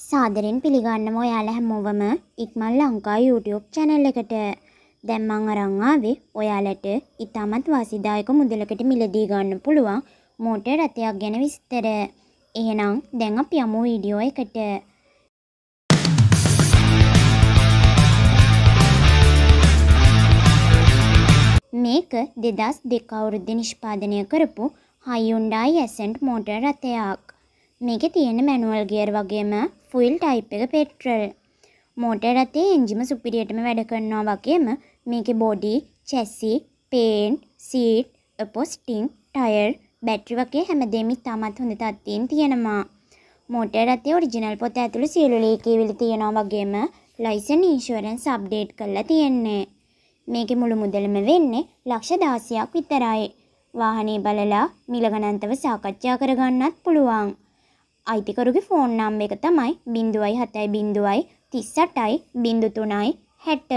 සාදරෙන් පිළිගන්නම ඔයාලා හැමෝවම ඉක්මන් Lanka YouTube channel එකට. දැන් මං අරන් ආවේ ඔයාලට ඉතාමත් වාසිදායක මුදලකට මිලදී ගන්න පුළුවන් මෝටර් රථයක් ගැන විස්තර. එහෙනම් දැන් අපි යමු වීඩියෝ එකට. මේක 2002 අවුරුද්දේ නිෂ්පාදනය කරපු Hyundai Accent මෝටර් රථයක්. මේකේ තියෙන මැනුවල් ගියර් වගේම ෆුල් ටයිප් එක පෙට්‍රල්. මෝටර් රථයේ එන්ජිම සුපිරියටම වැඩ කරනවා වගේම මේකේ බොඩි, චැසි, පේන්ට්, සීට්, අපොස්ටිං, ටයර්, බැටරි වගේ හැමදේම ඉතාමත් හොඳ තත්ත්වයෙන් තියෙනවා. මෝටර් රථයේ ඔරිජිනල් පොත ඇතුළු සියලු ලේකේවිලි තියෙනවා වගේම ලයිසන් ඉන්ෂුරන්ස් අප්ඩේට් කරලා තියෙන්නේ. මේකේ මුළු මුදලම වෙන්නේ ලක්ෂ 16ක් විතරයි. වාහනේ බලලා මිල ගණන්තව සාකච්ඡා කරගන්නත් පුළුවන්. අයිතිකරුගේ ෆෝන් නම් එක තමයි බිඳුවයි හතයි බිඳුවයි තිස්සටයි බිඳු තුනයි හැට